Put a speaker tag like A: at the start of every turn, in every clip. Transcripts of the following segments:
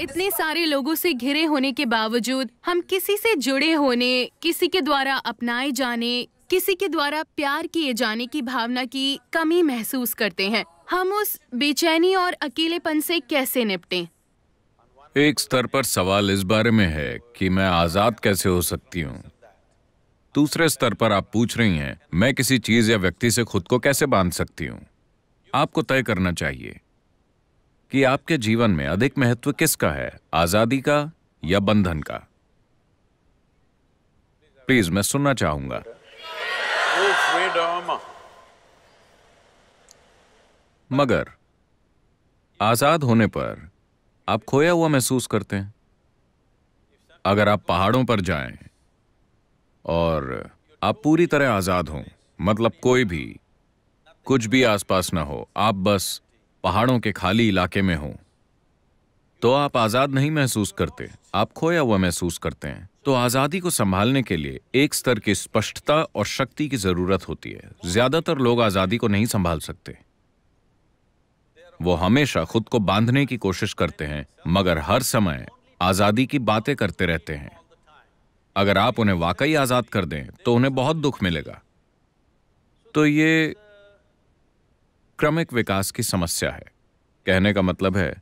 A: इतने सारे लोगों से घिरे होने के बावजूद हम किसी से जुड़े होने किसी के द्वारा अपनाए जाने किसी के द्वारा प्यार किए जाने की भावना की कमी महसूस करते हैं हम उस बेचैनी और अकेलेपन से कैसे निपटें? एक स्तर पर सवाल इस बारे में है कि मैं आजाद कैसे हो सकती हूँ दूसरे स्तर पर आप पूछ रही हैं मैं किसी चीज या व्यक्ति से खुद को कैसे बांध सकती हूँ आपको तय करना चाहिए कि आपके जीवन में अधिक महत्व किसका है आजादी का या बंधन का प्लीज मैं सुनना चाहूंगा मगर आजाद होने पर आप खोया हुआ महसूस करते हैं अगर आप पहाड़ों पर जाएं और आप पूरी तरह आजाद हों मतलब कोई भी कुछ भी आसपास ना हो आप बस पहाड़ों के खाली इलाके में हो तो आप आज़ाद नहीं महसूस करते आप खोया हुआ महसूस करते हैं तो आज़ादी को संभालने के लिए एक स्तर की स्पष्टता और शक्ति की ज़रूरत होती है ज़्यादातर लोग आज़ादी को नहीं संभाल सकते वो हमेशा खुद को बांधने की कोशिश करते हैं मगर हर समय आज़ादी की बातें करते रहते हैं अगर आप उन्हें वाकई आज़ाद कर दें तो उन्हें बहुत दुख मिलेगा तो ये क्रमिक विकास की समस्या है कहने का मतलब है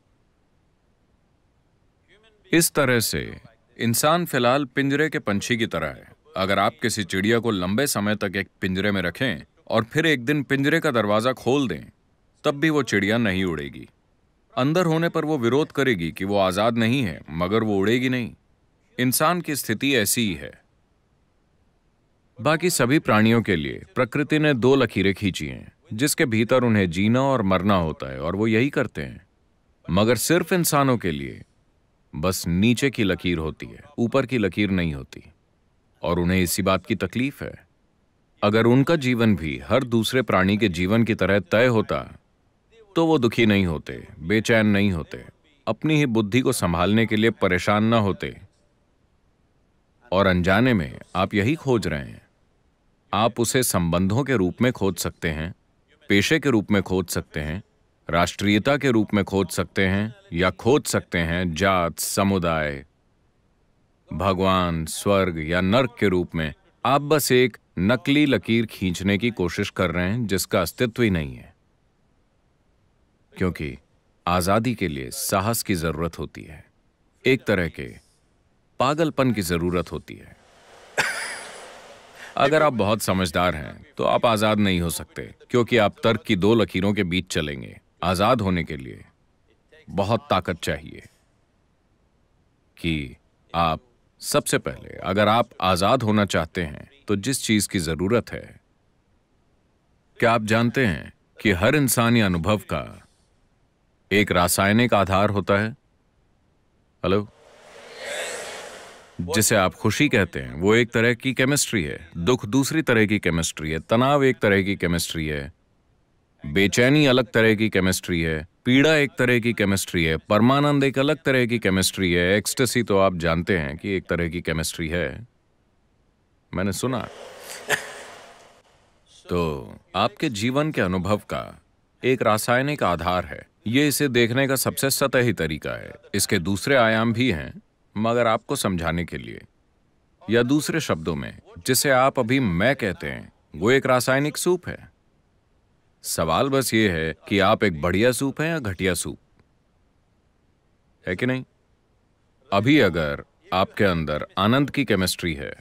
A: इस तरह से इंसान फिलहाल पिंजरे के पंछी की तरह है अगर आप किसी चिड़िया को लंबे समय तक एक पिंजरे में रखें और फिर एक दिन पिंजरे का दरवाजा खोल दें तब भी वो चिड़िया नहीं उड़ेगी अंदर होने पर वो विरोध करेगी कि वो आज़ाद नहीं है मगर वो उड़ेगी नहीं इंसान की स्थिति ऐसी ही है बाकी सभी प्राणियों के लिए प्रकृति ने दो लकीरें खींची हैं जिसके भीतर उन्हें जीना और मरना होता है और वो यही करते हैं मगर सिर्फ इंसानों के लिए बस नीचे की लकीर होती है ऊपर की लकीर नहीं होती और उन्हें इसी बात की तकलीफ है अगर उनका जीवन भी हर दूसरे प्राणी के जीवन की तरह तय होता तो वो दुखी नहीं होते बेचैन नहीं होते अपनी ही बुद्धि को संभालने के लिए परेशान ना होते और अनजाने में आप यही खोज रहे हैं आप उसे संबंधों के रूप में खोज सकते हैं पेशे के रूप में खोज सकते हैं राष्ट्रीयता के रूप में खोज सकते हैं या खोज सकते हैं जात समुदाय भगवान स्वर्ग या नर्क के रूप में आप बस एक नकली लकीर खींचने की कोशिश कर रहे हैं जिसका अस्तित्व ही नहीं है क्योंकि आजादी के लिए साहस की जरूरत होती है एक तरह के पागलपन की जरूरत होती है अगर आप बहुत समझदार हैं तो आप आज़ाद नहीं हो सकते क्योंकि आप तर्क की दो लकीरों के बीच चलेंगे आज़ाद होने के लिए बहुत ताकत चाहिए कि आप सबसे पहले अगर आप आज़ाद होना चाहते हैं तो जिस चीज़ की ज़रूरत है क्या आप जानते हैं कि हर इंसानी अनुभव का एक रासायनिक आधार होता है हेलो जिसे आप खुशी कहते हैं वो एक तरह की केमिस्ट्री है दुख दूसरी तरह की केमिस्ट्री है तनाव एक तरह की केमिस्ट्री है बेचैनी अलग तरह की केमिस्ट्री है पीड़ा एक तरह की केमिस्ट्री है परमानंद एक अलग तरह की केमिस्ट्री है एक्सटेसी तो आप जानते हैं कि एक तरह की केमिस्ट्री है मैंने सुना तो आपके जीवन के अनुभव का एक रासायनिक आधार है ये इसे देखने का सबसे सतही तरीका है इसके दूसरे आयाम भी हैं मगर आपको समझाने के लिए या दूसरे शब्दों में जिसे आप अभी मैं कहते हैं वो एक रासायनिक सूप है सवाल बस ये है कि आप एक बढ़िया सूप हैं या घटिया सूप है कि नहीं अभी अगर आपके अंदर आनंद की केमिस्ट्री है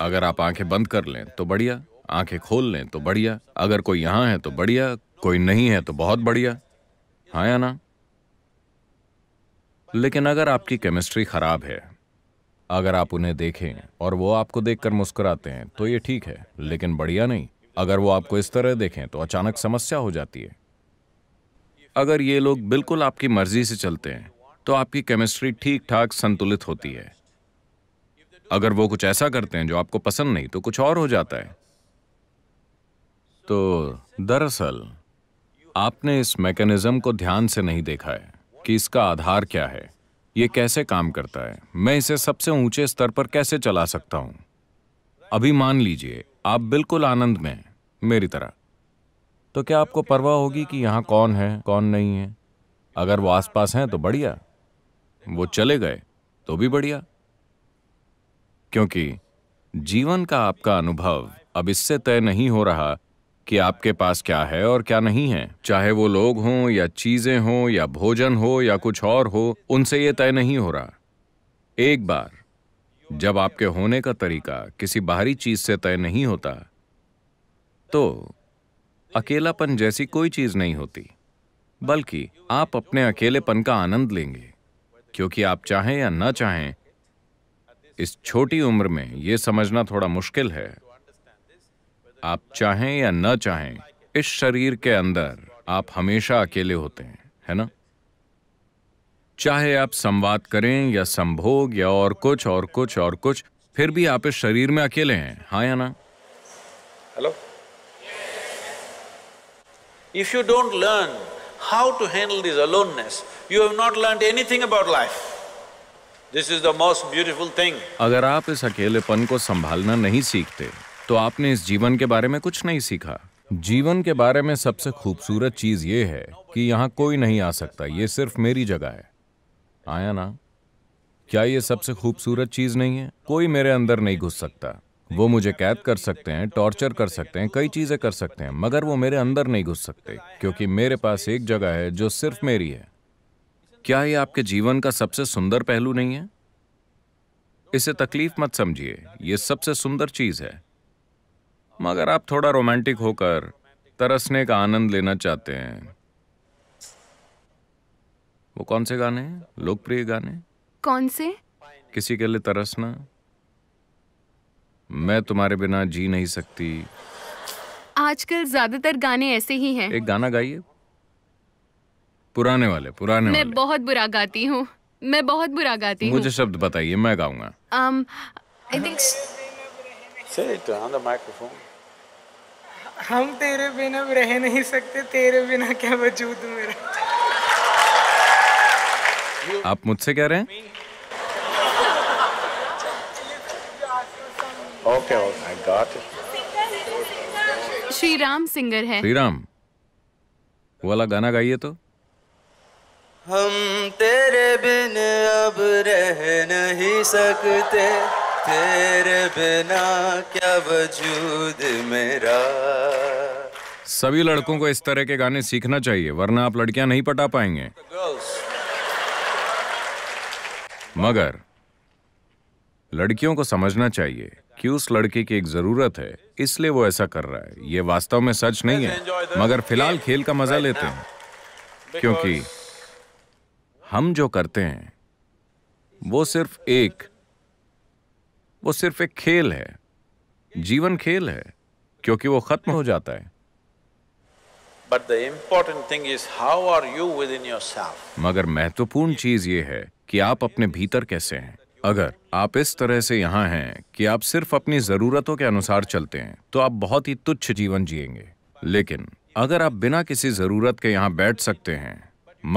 A: अगर आप आंखें बंद कर लें तो बढ़िया आंखें खोल लें तो बढ़िया अगर कोई यहां है तो बढ़िया कोई नहीं है तो बहुत बढ़िया हाँ या ना लेकिन अगर आपकी केमिस्ट्री खराब है अगर आप उन्हें देखें और वो आपको देखकर मुस्कुराते हैं तो ये ठीक है लेकिन बढ़िया नहीं अगर वो आपको इस तरह देखें तो अचानक समस्या हो जाती है अगर ये लोग बिल्कुल आपकी मर्जी से चलते हैं तो आपकी केमिस्ट्री ठीक ठाक संतुलित होती है अगर वो कुछ ऐसा करते हैं जो आपको पसंद नहीं तो कुछ और हो जाता है तो दरअसल आपने इस मैकेनिज्म को ध्यान से नहीं देखा है कि इसका आधार क्या है ये कैसे काम करता है मैं इसे सबसे ऊंचे स्तर पर कैसे चला सकता हूं अभी मान लीजिए आप बिल्कुल आनंद में हैं मेरी तरह तो क्या आपको परवाह होगी कि यहां कौन है कौन नहीं है अगर वो आसपास हैं तो बढ़िया वो चले गए तो भी बढ़िया क्योंकि जीवन का आपका अनुभव अब इससे तय नहीं हो रहा कि आपके पास क्या है और क्या नहीं है चाहे वो लोग हों या चीजें हों या भोजन हो या कुछ और हो उनसे ये तय नहीं हो रहा एक बार जब आपके होने का तरीका किसी बाहरी चीज से तय नहीं होता तो अकेलापन जैसी कोई चीज नहीं होती बल्कि आप अपने अकेलेपन का आनंद लेंगे क्योंकि आप चाहें या ना चाहें इस छोटी उम्र में यह समझना थोड़ा मुश्किल है आप चाहें या न चाहें इस शरीर के अंदर आप हमेशा अकेले होते हैं है ना चाहे आप संवाद करें या संभोग या और कुछ और कुछ और कुछ फिर भी आप इस शरीर में अकेले हैं हाँ या ना hello if you don't learn how to handle this aloneness you have not learn anything about life this is the most beautiful thing अगर आप इस अकेलेपन को संभालना नहीं सीखते तो आपने इस जीवन के बारे में कुछ नहीं सीखा जीवन के बारे में सबसे खूबसूरत चीज ये है कि यहां कोई नहीं आ सकता ये सिर्फ मेरी जगह है आया ना क्या ये सबसे खूबसूरत चीज नहीं है कोई मेरे अंदर नहीं घुस सकता वो मुझे कैद कर सकते हैं टॉर्चर कर सकते हैं कई चीजें कर सकते हैं मगर वो मेरे अंदर नहीं घुस सकते क्योंकि मेरे पास एक जगह है जो सिर्फ मेरी है क्या ये आपके जीवन का सबसे सुंदर पहलू नहीं है इसे तकलीफ मत समझिए ये सबसे सुंदर चीज है मगर आप थोड़ा रोमांटिक होकर तरसने का आनंद लेना चाहते हैं वो कौन से गाने लोकप्रिय गाने कौन से किसी के लिए तरसना मैं तुम्हारे बिना जी नहीं सकती आजकल ज्यादातर गाने ऐसे ही हैं एक गाना गाइए पुराने वाले पुराने मैं वाले। बहुत बुरा गाती हूँ मैं बहुत बुरा गाती हूँ मुझे शब्द बताइए मैं गाऊंगा um, I think... Say it on the microphone. हम तेरे बिना रह नहीं सकते तेरे बिना क्या वजूद मेरा आप मुझसे कह रहे हैं okay I got Shri Ram singer है श्री राम वाला गाना गाइए तो हम तेरे बिन अब रह नहीं सकते तेरे बिना क्या वजूद मेरा सभी लड़कों को इस तरह के गाने सीखना चाहिए वरना आप लड़कियां नहीं पटा पाएंगे मगर लड़कियों को समझना चाहिए कि उस लड़के की एक ज़रूरत है इसलिए वो ऐसा कर रहा है ये वास्तव में सच नहीं है मगर फिलहाल खेल का मज़ा लेते हैं क्योंकि हम जो करते हैं वो सिर्फ एक वो सिर्फ एक खेल है जीवन खेल है क्योंकि वो खत्म हो जाता है But thing is how are you within yourself मगर महत्वपूर्ण चीज ये है कि आप अपने भीतर कैसे हैं अगर आप इस तरह से यहाँ हैं कि आप सिर्फ अपनी जरूरतों के अनुसार चलते हैं तो आप बहुत ही तुच्छ जीवन जिएंगे लेकिन अगर आप बिना किसी जरूरत के यहाँ बैठ सकते हैं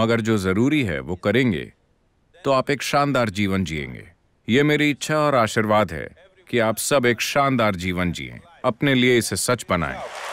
A: मगर जो जरूरी है वो करेंगे तो आप एक शानदार जीवन जिएंगे ये मेरी इच्छा और आशीर्वाद है कि आप सब एक शानदार जीवन जिए अपने लिए इसे सच बनाएं।